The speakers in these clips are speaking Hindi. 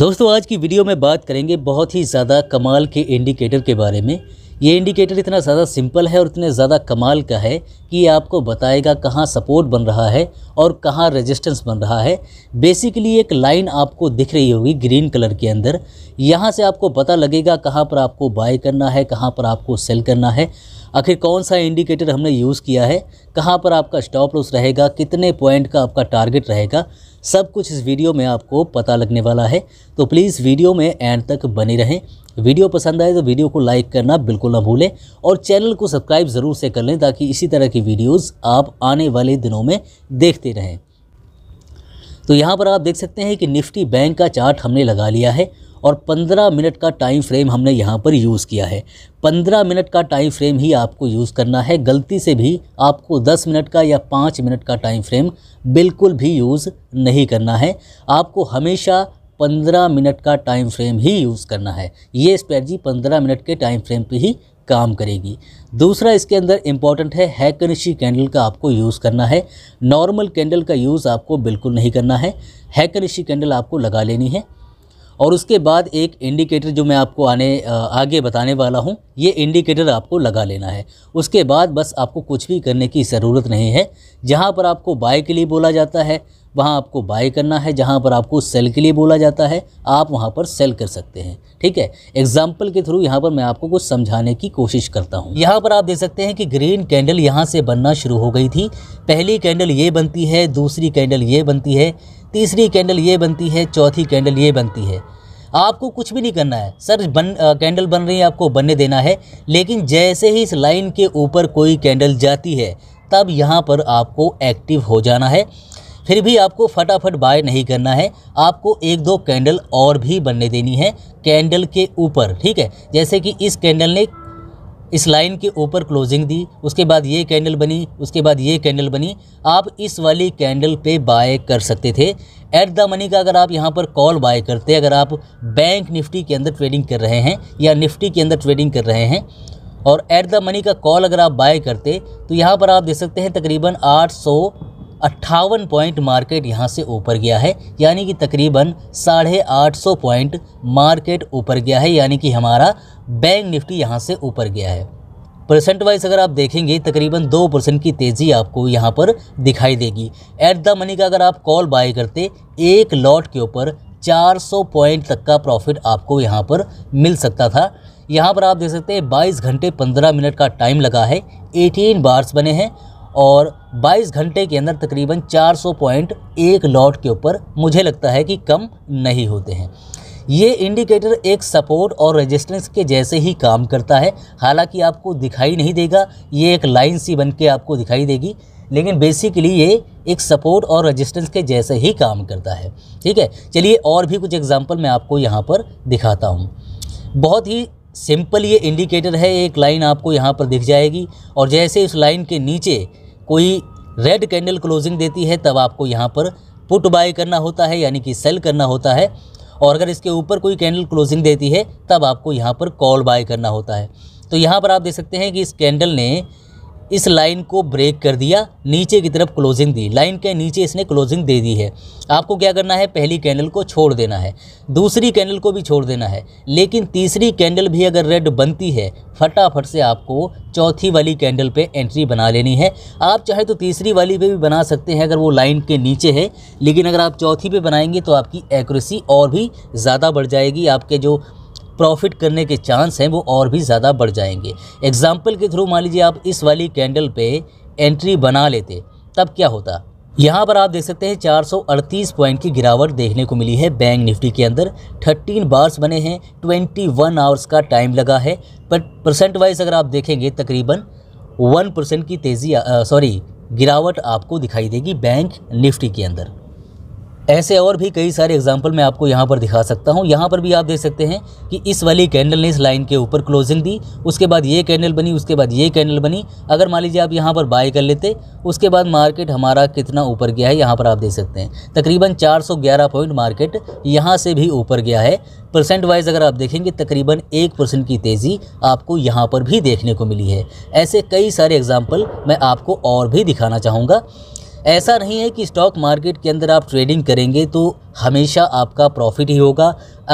दोस्तों आज की वीडियो में बात करेंगे बहुत ही ज़्यादा कमाल के इंडिकेटर के बारे में ये इंडिकेटर इतना ज़्यादा सिंपल है और इतने ज़्यादा कमाल का है कि ये आपको बताएगा कहाँ सपोर्ट बन रहा है और कहाँ रेजिस्टेंस बन रहा है बेसिकली एक लाइन आपको दिख रही होगी ग्रीन कलर के अंदर यहाँ से आपको पता लगेगा कहाँ पर आपको बाय करना है कहाँ पर आपको सेल करना है आखिर कौन सा इंडिकेटर हमने यूज़ किया है कहाँ पर आपका स्टॉप लॉस रहेगा कितने पॉइंट का आपका टारगेट रहेगा सब कुछ इस वीडियो में आपको पता लगने वाला है तो प्लीज़ वीडियो में एंड तक बने रहें वीडियो पसंद आए तो वीडियो को लाइक करना बिल्कुल ना भूलें और चैनल को सब्सक्राइब ज़रूर से कर लें ताकि इसी तरह की वीडियोज़ आप आने वाले दिनों में देखते रहें तो यहाँ पर आप देख सकते हैं कि निफ्टी बैंक का चार्ट हमने लगा लिया है और 15 मिनट का टाइम फ्रेम हमने यहाँ पर यूज़ किया है 15 मिनट का टाइम फ्रेम ही आपको यूज़ करना है गलती से भी आपको 10 मिनट का या 5 मिनट का टाइम फ्रेम बिल्कुल भी यूज़ नहीं करना है आपको हमेशा पंद्रह मिनट का टाइम फ्रेम ही यूज़ करना है ये स्ट्रैटी पंद्रह मिनट के टाइम फ्रेम पर ही काम करेगी दूसरा इसके अंदर इम्पॉर्टेंट है हैकनशी कैंडल का आपको यूज़ करना है नॉर्मल कैंडल का यूज़ आपको बिल्कुल नहीं करना है हैकनशी कैंडल आपको लगा लेनी है और उसके बाद एक इंडिकेटर जो मैं आपको आने आगे बताने वाला हूँ ये इंडिकेटर आपको लगा लेना है उसके बाद बस आपको कुछ भी करने की ज़रूरत नहीं है जहाँ पर आपको बाय के लिए बोला जाता है वहाँ आपको बाय करना है जहाँ पर आपको सेल के लिए बोला जाता है आप वहाँ पर सेल कर सकते हैं ठीक है एग्जाम्पल के थ्रू यहाँ पर मैं आपको कुछ समझाने की कोशिश करता हूँ यहाँ पर आप देख सकते हैं कि ग्रीन कैंडल यहाँ से बनना शुरू हो गई थी पहली कैंडल ये बनती है दूसरी कैंडल ये बनती है तीसरी कैंडल ये बनती है चौथी कैंडल ये बनती है आपको कुछ भी नहीं करना है सर बन कैंडल बन रही है आपको बनने देना है लेकिन जैसे ही इस लाइन के ऊपर कोई कैंडल जाती है तब यहाँ पर आपको एक्टिव हो जाना है फिर भी आपको फटाफट बाय नहीं करना है आपको एक दो कैंडल और भी बनने देनी है कैंडल के ऊपर ठीक है जैसे कि इस कैंडल ने इस लाइन के ऊपर क्लोजिंग दी उसके बाद ये कैंडल बनी उसके बाद ये कैंडल बनी आप इस वाली कैंडल पे बाय कर सकते थे एट द मनी का अगर आप यहाँ पर कॉल बाय करते अगर आप बैंक निफ्टी के अंदर ट्रेडिंग कर रहे हैं या निफ्टी के अंदर ट्रेडिंग कर रहे हैं और एट द मनी का कॉल अगर आप बाय करते तो यहाँ पर आप देख सकते हैं तकरीबन आठ अट्ठावन पॉइंट मार्केट यहाँ से ऊपर गया है यानी कि तकरीबन साढ़े आठ सौ पॉइंट मार्केट ऊपर गया है यानी कि हमारा बैंक निफ्टी यहाँ से ऊपर गया है परसेंट वाइज अगर आप देखेंगे तकरीबन दो परसेंट की तेज़ी आपको यहाँ पर दिखाई देगी एट द मनी का अगर आप कॉल बाय करते एक लॉट के ऊपर चार पॉइंट तक का प्रॉफिट आपको यहाँ पर मिल सकता था यहाँ पर आप देख सकते हैं 22 घंटे 15 मिनट का टाइम लगा है 18 बार्स बने हैं और 22 घंटे के अंदर तकरीबन 400 पॉइंट एक लॉट के ऊपर मुझे लगता है कि कम नहीं होते हैं ये इंडिकेटर एक सपोर्ट और रेजिस्टेंस के जैसे ही काम करता है हालांकि आपको दिखाई नहीं देगा ये एक लाइन सी बन के आपको दिखाई देगी लेकिन बेसिकली ये एक सपोर्ट और रेजिस्टेंस के जैसे ही काम करता है ठीक है चलिए और भी कुछ एग्जाम्पल मैं आपको यहाँ पर दिखाता हूँ बहुत ही सिंपल ये इंडिकेटर है एक लाइन आपको यहाँ पर दिख जाएगी और जैसे इस लाइन के नीचे कोई रेड कैंडल क्लोजिंग देती है तब आपको यहाँ पर पुट बाय करना होता है यानी कि सेल करना होता है और अगर इसके ऊपर कोई कैंडल क्लोजिंग देती है तब आपको यहाँ पर कॉल बाय करना होता है तो यहाँ पर आप देख सकते हैं कि इस कैंडल ने इस लाइन को ब्रेक कर दिया नीचे की तरफ क्लोजिंग दी लाइन के नीचे इसने क्लोजिंग दे दी है आपको क्या करना है पहली कैंडल को छोड़ देना है दूसरी कैंडल को भी छोड़ देना है लेकिन तीसरी कैंडल भी अगर रेड बनती है फटाफट से आपको चौथी वाली कैंडल पे एंट्री बना लेनी है आप चाहे तो तीसरी वाली पे भी बना सकते हैं अगर वो लाइन के नीचे है लेकिन अगर आप चौथी पे बनाएंगे तो आपकी एक्यूरेसी और भी ज़्यादा बढ़ जाएगी आपके जो प्रॉफिट करने के चांस हैं वो और भी ज़्यादा बढ़ जाएंगे एग्जाम्पल के थ्रू मान लीजिए आप इस वाली कैंडल पे एंट्री बना लेते तब क्या होता यहाँ पर आप देख सकते हैं 438 पॉइंट की गिरावट देखने को मिली है बैंक निफ्टी के अंदर 13 बार्स बने हैं 21 आवर्स का टाइम लगा है पर परसेंट वाइज अगर आप देखेंगे तकरीबन 1 परसेंट की तेज़ी सॉरी गिरावट आपको दिखाई देगी बैंक निफ्टी के अंदर ऐसे और भी कई सारे एग्जाम्पल मैं आपको यहाँ पर दिखा सकता हूँ यहाँ पर भी आप देख सकते हैं कि इस वाली कैंडल ने इस लाइन के ऊपर क्लोजिंग दी उसके बाद ये कैंडल बनी उसके बाद ये कैंडल बनी अगर मान लीजिए आप यहाँ पर बाय कर लेते उसके बाद मार्केट हमारा कितना ऊपर गया है यहाँ पर आप देख सकते हैं तकरीबन चार पॉइंट मार्केट यहाँ से भी ऊपर गया है परसेंट वाइज अगर आप देखेंगे तकरीबन एक परसेंट की तेज़ी आपको यहाँ पर भी देखने को मिली है ऐसे कई सारे एग्ज़ाम्पल मैं आपको और भी दिखाना चाहूँगा ऐसा नहीं है कि स्टॉक मार्केट के अंदर आप ट्रेडिंग करेंगे तो हमेशा आपका प्रॉफिट ही होगा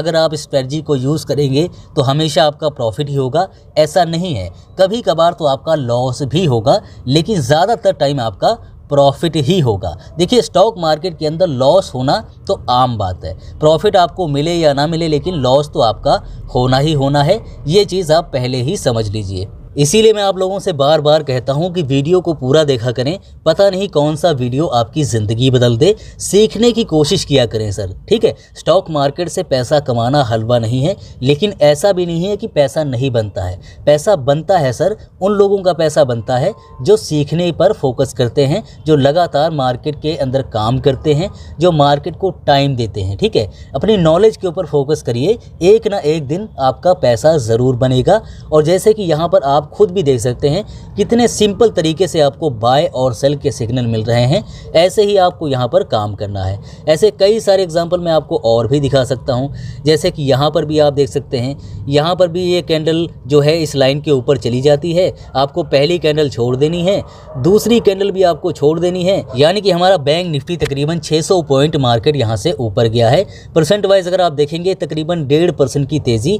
अगर आप स्ट्रेटजी को यूज़ करेंगे तो हमेशा आपका प्रॉफिट ही होगा ऐसा नहीं है कभी कभार तो आपका लॉस भी होगा लेकिन ज़्यादातर टाइम आपका प्रॉफिट ही होगा देखिए स्टॉक मार्केट के अंदर लॉस होना तो आम बात है प्रॉफिट आपको मिले या ना मिले लेकिन लॉस तो आपका होना ही होना है ये चीज़ आप पहले ही समझ लीजिए इसीलिए मैं आप लोगों से बार बार कहता हूँ कि वीडियो को पूरा देखा करें पता नहीं कौन सा वीडियो आपकी ज़िंदगी बदल दे सीखने की कोशिश किया करें सर ठीक है स्टॉक मार्केट से पैसा कमाना हलवा नहीं है लेकिन ऐसा भी नहीं है कि पैसा नहीं बनता है पैसा बनता है सर उन लोगों का पैसा बनता है जो सीखने पर फोकस करते हैं जो लगातार मार्केट के अंदर काम करते हैं जो मार्केट को टाइम देते हैं ठीक है अपनी नॉलेज के ऊपर फोकस करिए एक ना एक दिन आपका पैसा ज़रूर बनेगा और जैसे कि यहाँ पर आप आप खुद भी देख सकते हैं कितने सिंपल तरीके से आपको बाय और सेल के सिग्नल मिल रहे हैं ऐसे ही आपको यहाँ पर काम करना है ऐसे कई सारे एग्जाम्पल मैं आपको और भी दिखा सकता हूँ जैसे कि यहाँ पर भी आप देख सकते हैं यहाँ पर भी ये कैंडल जो है इस लाइन के ऊपर चली जाती है आपको पहली कैंडल छोड़ देनी है दूसरी कैंडल भी आपको छोड़ देनी है यानी कि हमारा बैंक निफ्टी तकरीबन छः पॉइंट मार्केट यहाँ से ऊपर गया है परसेंट वाइज अगर आप देखेंगे तकरीबन डेढ़ परसेंट की तेज़ी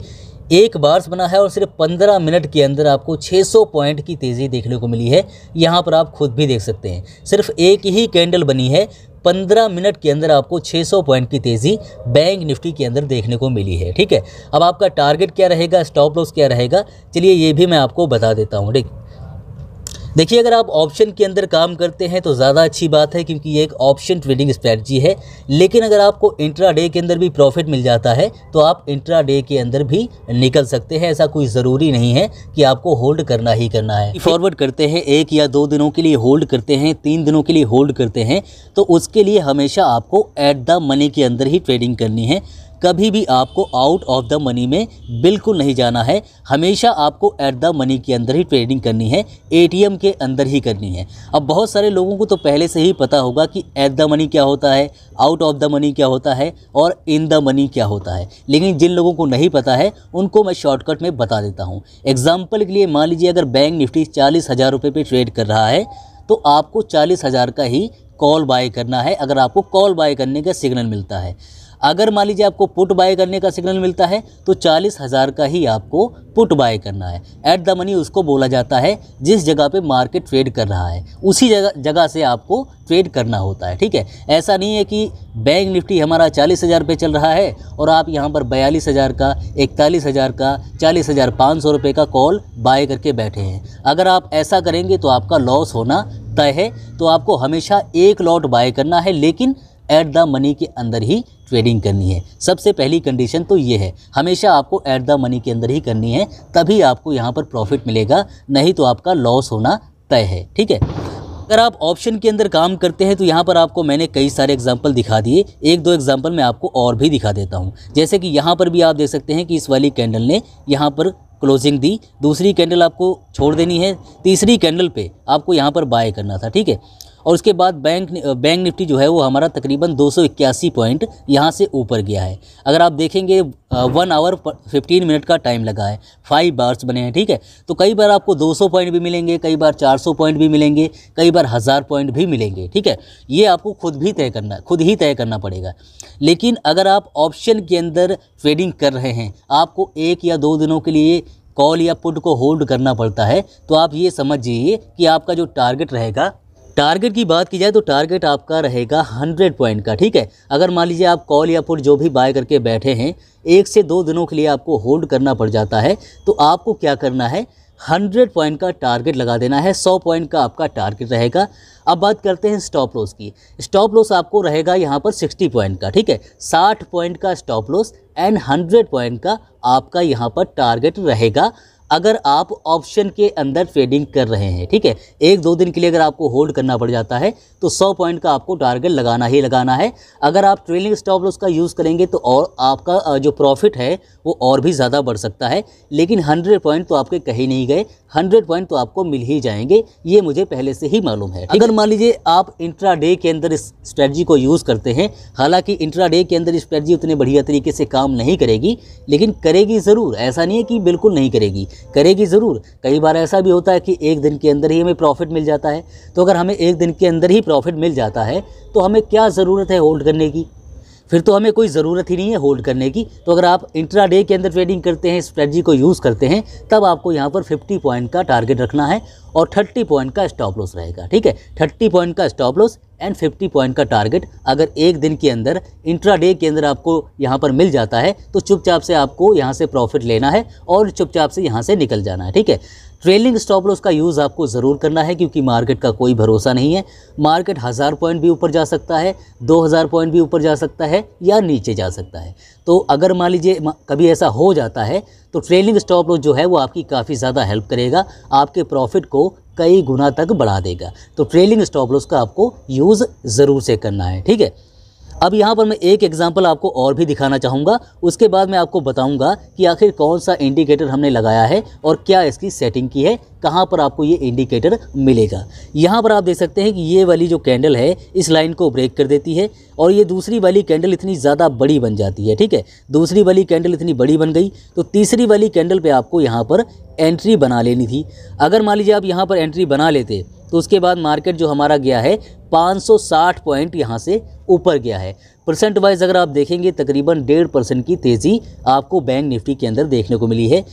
एक बार्स बना है और सिर्फ 15 मिनट के अंदर आपको 600 पॉइंट की तेज़ी देखने को मिली है यहाँ पर आप खुद भी देख सकते हैं सिर्फ एक ही कैंडल बनी है 15 मिनट के अंदर आपको 600 पॉइंट की तेज़ी बैंक निफ्टी के अंदर देखने को मिली है ठीक है अब आपका टारगेट क्या रहेगा स्टॉप लॉस क्या रहेगा चलिए ये भी मैं आपको बता देता हूँ ठीक देखिए अगर आप ऑप्शन के अंदर काम करते हैं तो ज़्यादा अच्छी बात है क्योंकि ये एक ऑप्शन ट्रेडिंग स्ट्रैटी है लेकिन अगर आपको इंट्रा डे के अंदर भी प्रॉफिट मिल जाता है तो आप इंट्रा डे के अंदर भी निकल सकते हैं ऐसा कोई ज़रूरी नहीं है कि आपको होल्ड करना ही करना है फॉरवर्ड करते हैं एक या दो दिनों के लिए होल्ड करते हैं तीन दिनों के लिए होल्ड करते हैं तो उसके लिए हमेशा आपको एट द मनी के अंदर ही ट्रेडिंग करनी है कभी भी आपको आउट ऑफ द मनी में बिल्कुल नहीं जाना है हमेशा आपको एट द मनी के अंदर ही ट्रेडिंग करनी है एटीएम के अंदर ही करनी है अब बहुत सारे लोगों को तो पहले से ही पता होगा कि एट द मनी क्या होता है आउट ऑफ द मनी क्या होता है और इन द मनी क्या होता है लेकिन जिन लोगों को नहीं पता है उनको मैं शॉर्टकट में बता देता हूँ एग्जाम्पल के लिए मान लीजिए अगर बैंक निफ्टी चालीस हज़ार रुपये पर ट्रेड कर रहा है तो आपको चालीस हज़ार का ही कॉल बाय करना है अगर आपको कॉल बाय करने का सिग्नल मिलता है अगर मान लीजिए आपको पुट बाय करने का सिग्नल मिलता है तो चालीस हज़ार का ही आपको पुट बाय करना है एट द मनी उसको बोला जाता है जिस जगह पे मार्केट ट्रेड कर रहा है उसी जगह जगह से आपको ट्रेड करना होता है ठीक है ऐसा नहीं है कि बैंक निफ्टी हमारा चालीस हज़ार पे चल रहा है और आप यहाँ पर बयालीस हज़ार का इकतालीस हज़ार का चालीस हज़ार पाँच सौ रुपये का कॉल बाय करके बैठे हैं अगर आप ऐसा करेंगे तो आपका लॉस होना तय है तो आपको हमेशा एक लॉट बाय करना है लेकिन एट द मनी के अंदर ही ट्रेडिंग करनी है सबसे पहली कंडीशन तो ये है हमेशा आपको एट द मनी के अंदर ही करनी है तभी आपको यहाँ पर प्रॉफिट मिलेगा नहीं तो आपका लॉस होना तय है ठीक है अगर आप ऑप्शन के अंदर काम करते हैं तो यहाँ पर आपको मैंने कई सारे एग्जाम्पल दिखा दिए एक दो एग्जाम्पल मैं आपको और भी दिखा देता हूँ जैसे कि यहाँ पर भी आप देख सकते हैं कि इस वाली कैंडल ने यहाँ पर क्लोजिंग दी दूसरी कैंडल आपको छोड़ देनी है तीसरी कैंडल पे आपको यहाँ पर बाय करना था ठीक है और उसके बाद बैंक बैंक निफ्टी जो है वो हमारा तकरीबन दो पॉइंट यहाँ से ऊपर गया है अगर आप देखेंगे वन आवर फिफ्टीन मिनट का टाइम लगा है फाइव बार्स बने हैं ठीक है तो कई बार आपको 200 पॉइंट भी मिलेंगे कई बार 400 पॉइंट भी मिलेंगे कई बार हज़ार पॉइंट भी मिलेंगे ठीक है ये आपको खुद भी तय करना खुद ही तय करना पड़ेगा लेकिन अगर आप ऑप्शन के अंदर ट्रेडिंग कर रहे हैं आपको एक या दो दिनों के लिए कॉल या पुट को होल्ड करना पड़ता है तो आप ये समझिए कि आपका जो टारगेट रहेगा टारगेट की बात की जाए तो टारगेट आपका रहेगा हंड्रेड पॉइंट का ठीक है अगर मान लीजिए आप कॉल या पुट जो भी बाय करके बैठे हैं एक से दो दिनों के लिए आपको होल्ड करना पड़ जाता है तो आपको क्या करना है हंड्रेड पॉइंट का टारगेट लगा देना है सौ पॉइंट का आपका टारगेट रहेगा अब बात करते हैं स्टॉप लॉस की स्टॉप लॉस आपको रहेगा यहाँ पर सिक्सटी पॉइंट का ठीक है साठ पॉइंट का stop loss and hundred point का आपका यहाँ पर टारगेट रहेगा अगर आप ऑप्शन के अंदर ट्रेडिंग कर रहे हैं ठीक है एक दो दिन के लिए अगर आपको होल्ड करना पड़ जाता है तो सौ पॉइंट का आपको टारगेट लगाना ही लगाना है अगर आप ट्रेलिंग स्टॉप लॉस का यूज़ करेंगे तो और आपका जो प्रॉफिट है वो और भी ज़्यादा बढ़ सकता है लेकिन हंड्रेड पॉइंट तो आपके कहीं नहीं गए हंड्रेड पॉइंट तो आपको मिल ही जाएंगे ये मुझे पहले से ही मालूम है अगर मान लीजिए आप इंट्रा डे के अंदर इस स्ट्रेटजी को यूज़ करते हैं हालांकि इंट्रा डे के अंदर स्ट्रेटजी उतने बढ़िया तरीके से काम नहीं करेगी लेकिन करेगी ज़रूर ऐसा नहीं है कि बिल्कुल नहीं करेगी करेगी ज़रूर कई बार ऐसा भी होता है कि एक दिन के अंदर ही हमें प्रॉफिट मिल जाता है तो अगर हमें एक दिन के अंदर ही प्रॉफिट मिल जाता है तो हमें क्या ज़रूरत है होल्ड करने की फिर तो हमें कोई ज़रूरत ही नहीं है होल्ड करने की तो अगर आप इंट्रा डे के अंदर ट्रेडिंग करते हैं स्ट्रेटजी को यूज़ करते हैं तब आपको यहाँ पर 50 पॉइंट का टारगेट रखना है और 30 पॉइंट का स्टॉप लॉस रहेगा ठीक है 30 पॉइंट का स्टॉप लॉस एंड 50 पॉइंट का टारगेट अगर एक दिन के अंदर इंट्रा डे के अंदर आपको यहाँ पर मिल जाता है तो चुपचाप से आपको यहाँ से प्रॉफिट लेना है और चुपचाप से यहाँ से निकल जाना है ठीक है ट्रेलिंग स्टॉप लॉस का यूज़ आपको ज़रूर करना है क्योंकि मार्केट का कोई भरोसा नहीं है मार्केट हज़ार पॉइंट भी ऊपर जा सकता है दो हज़ार पॉइंट भी ऊपर जा सकता है या नीचे जा सकता है तो अगर मान लीजिए कभी ऐसा हो जाता है तो ट्रेलिंग स्टॉप लॉस जो है वो आपकी काफ़ी ज़्यादा हेल्प करेगा आपके प्रॉफिट को कई गुना तक बढ़ा देगा तो ट्रेलिंग स्टॉप लॉस का आपको यूज़ ज़रूर से करना है ठीक है अब यहाँ पर मैं एक एग्जाम्पल आपको और भी दिखाना चाहूँगा उसके बाद मैं आपको बताऊँगा कि आखिर कौन सा इंडिकेटर हमने लगाया है और क्या इसकी सेटिंग की है कहाँ पर आपको ये इंडिकेटर मिलेगा यहाँ पर आप देख सकते हैं कि ये वाली जो कैंडल है इस लाइन को ब्रेक कर देती है और ये दूसरी वाली कैंडल इतनी ज़्यादा बड़ी बन जाती है ठीक है दूसरी वाली कैंडल इतनी बड़ी बन गई तो तीसरी वाली कैंडल पर आपको यहाँ पर एंट्री बना लेनी थी अगर मान लीजिए आप यहाँ पर एंट्री बना लेते तो उसके बाद मार्केट जो हमारा गया है 560 पॉइंट यहाँ से ऊपर गया है परसेंट वाइज अगर आप देखेंगे तकरीबन डेढ़ परसेंट की तेज़ी आपको बैंक निफ्टी के अंदर देखने को मिली है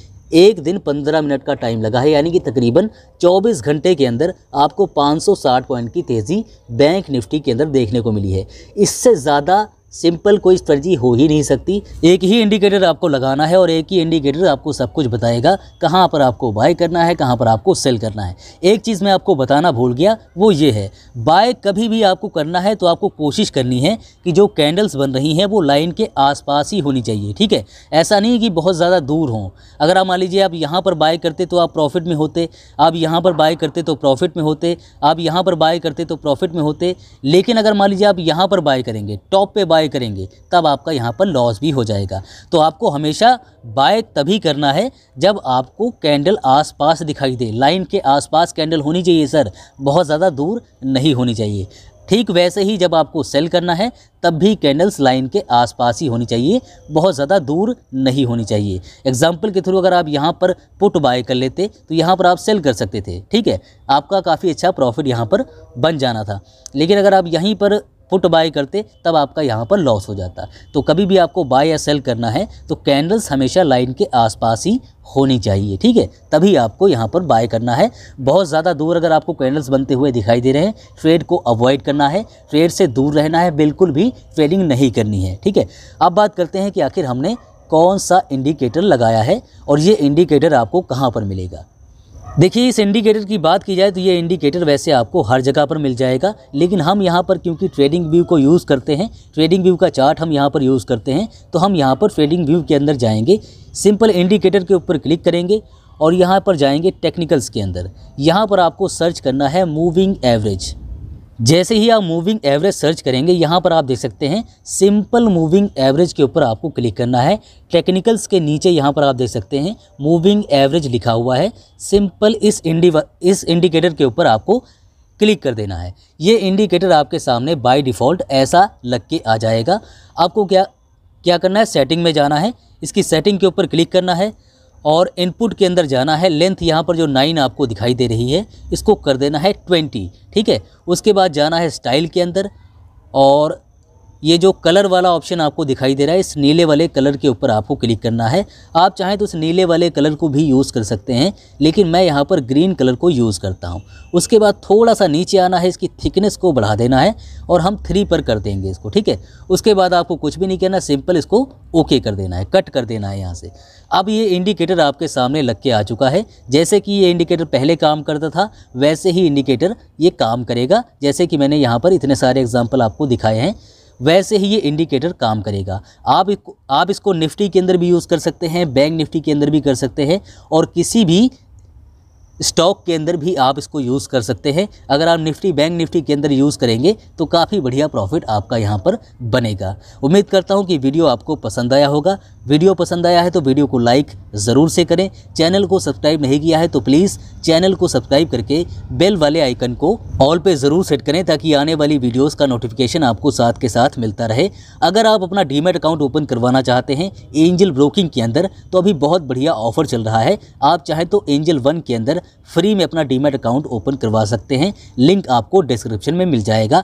एक दिन 15 मिनट का टाइम लगा है यानी कि तकरीबन 24 घंटे के अंदर आपको 560 पॉइंट की तेज़ी बैंक निफ्टी के अंदर देखने को मिली है इससे ज़्यादा सिंपल कोई फर्जी हो ही नहीं सकती एक ही इंडिकेटर आपको लगाना है और एक ही इंडिकेटर आपको सब कुछ बताएगा कहाँ पर आपको बाय करना है कहाँ पर आपको सेल करना है एक चीज़ मैं आपको बताना भूल गया वो ये है बाय कभी भी आपको करना है तो आपको कोशिश करनी है कि जो कैंडल्स बन रही हैं वो लाइन के आसपास ही होनी चाहिए ठीक है ऐसा नहीं कि बहुत ज़्यादा दूर हों अगर आप मान लीजिए आप यहाँ पर बाय करते तो आप प्रॉफिट में होते आप यहाँ पर बाय करते तो प्रॉफिट में होते आप यहाँ पर बाय करते तो प्रॉफिट में होते लेकिन अगर मान लीजिए आप यहाँ पर बाय करेंगे टॉप पर बाय बाय करेंगे तब आपका यहाँ पर लॉस भी हो जाएगा तो आपको हमेशा बाय तभी करना है जब आपको कैंडल आसपास दिखाई दे लाइन के आसपास कैंडल होनी चाहिए सर बहुत ज़्यादा दूर नहीं होनी चाहिए ठीक वैसे ही जब आपको सेल करना है तब भी कैंडल्स लाइन के आसपास ही होनी चाहिए बहुत ज़्यादा दूर नहीं होनी चाहिए एग्जाम्पल के थ्रू अगर आप यहाँ पर पुट बाय कर लेते तो यहाँ पर आप सेल कर सकते थे ठीक है आपका काफ़ी अच्छा प्रॉफिट यहाँ पर बन जाना था लेकिन अगर आप यहीं पर पुट बाय करते तब आपका यहाँ पर लॉस हो जाता तो कभी भी आपको बाय या सेल करना है तो कैंडल्स हमेशा लाइन के आसपास ही होनी चाहिए ठीक है तभी आपको यहाँ पर बाय करना है बहुत ज़्यादा दूर अगर आपको कैंडल्स बनते हुए दिखाई दे रहे हैं ट्रेड को अवॉइड करना है ट्रेड से दूर रहना है बिल्कुल भी ट्रेडिंग नहीं करनी है ठीक है अब बात करते हैं कि आखिर हमने कौन सा इंडिकेटर लगाया है और ये इंडिकेटर आपको कहाँ पर मिलेगा देखिए इस इंडिकेटर की बात की जाए तो ये इंडिकेटर वैसे आपको हर जगह पर मिल जाएगा लेकिन हम यहाँ पर क्योंकि ट्रेडिंग व्यू को यूज़ करते हैं ट्रेडिंग व्यू का चार्ट हम यहाँ पर यूज़ करते हैं तो हम यहाँ पर ट्रेडिंग व्यू के अंदर जाएंगे सिंपल इंडिकेटर के ऊपर क्लिक करेंगे और यहाँ पर जाएंगे टेक्निकल्स के अंदर यहाँ पर आपको सर्च करना है मूविंग एवरेज जैसे ही आप मूविंग एवरेज सर्च करेंगे यहाँ पर आप देख सकते हैं सिंपल मूविंग एवरेज के ऊपर आपको क्लिक करना है टेक्निकल्स के नीचे यहाँ पर आप देख सकते हैं मूविंग एवरेज लिखा हुआ है सिंपल इस इंडी इस इंडिकेटर के ऊपर आपको क्लिक कर देना है ये इंडिकेटर आपके सामने बाय डिफ़ॉल्ट ऐसा लग के आ जाएगा आपको क्या क्या करना है सेटिंग में जाना है इसकी सेटिंग के ऊपर क्लिक करना है और इनपुट के अंदर जाना है लेंथ यहाँ पर जो नाइन आपको दिखाई दे रही है इसको कर देना है ट्वेंटी ठीक है उसके बाद जाना है स्टाइल के अंदर और ये जो कलर वाला ऑप्शन आपको दिखाई दे रहा है इस नीले वाले कलर के ऊपर आपको क्लिक करना है आप चाहें तो इस नीले वाले कलर को भी यूज़ कर सकते हैं लेकिन मैं यहाँ पर ग्रीन कलर को यूज़ करता हूँ उसके बाद थोड़ा सा नीचे आना है इसकी थिकनेस को बढ़ा देना है और हम थ्री पर कर देंगे इसको ठीक है उसके बाद आपको कुछ भी नहीं करना सिंपल इसको ओके कर देना है कट कर देना है यहाँ से अब ये इंडिकेटर आपके सामने लग के आ चुका है जैसे कि ये इंडिकेटर पहले काम करता था वैसे ही इंडिकेटर ये काम करेगा जैसे कि मैंने यहाँ पर इतने सारे एग्जाम्पल आपको दिखाए हैं वैसे ही ये इंडिकेटर काम करेगा आप इसको आप इसको निफ्टी के अंदर भी यूज़ कर सकते हैं बैंक निफ्टी के अंदर भी कर सकते हैं और किसी भी स्टॉक के अंदर भी आप इसको यूज़ कर सकते हैं अगर आप निफ्टी बैंक निफ्टी के अंदर यूज़ करेंगे तो काफ़ी बढ़िया प्रॉफिट आपका यहाँ पर बनेगा उम्मीद करता हूँ कि वीडियो आपको पसंद आया होगा वीडियो पसंद आया है तो वीडियो को लाइक ज़रूर से करें चैनल को सब्सक्राइब नहीं किया है तो प्लीज़ चैनल को सब्सक्राइब करके बेल वाले आइकन को ऑल पे ज़रूर सेट करें ताकि आने वाली वीडियोस का नोटिफिकेशन आपको साथ के साथ मिलता रहे अगर आप अपना डीमेट अकाउंट ओपन करवाना चाहते हैं एंजल ब्रोकिंग के अंदर तो अभी बहुत बढ़िया ऑफर चल रहा है आप चाहें तो एंजल वन के अंदर फ्री में अपना डीमेट अकाउंट ओपन करवा सकते हैं लिंक आपको डिस्क्रिप्शन में मिल जाएगा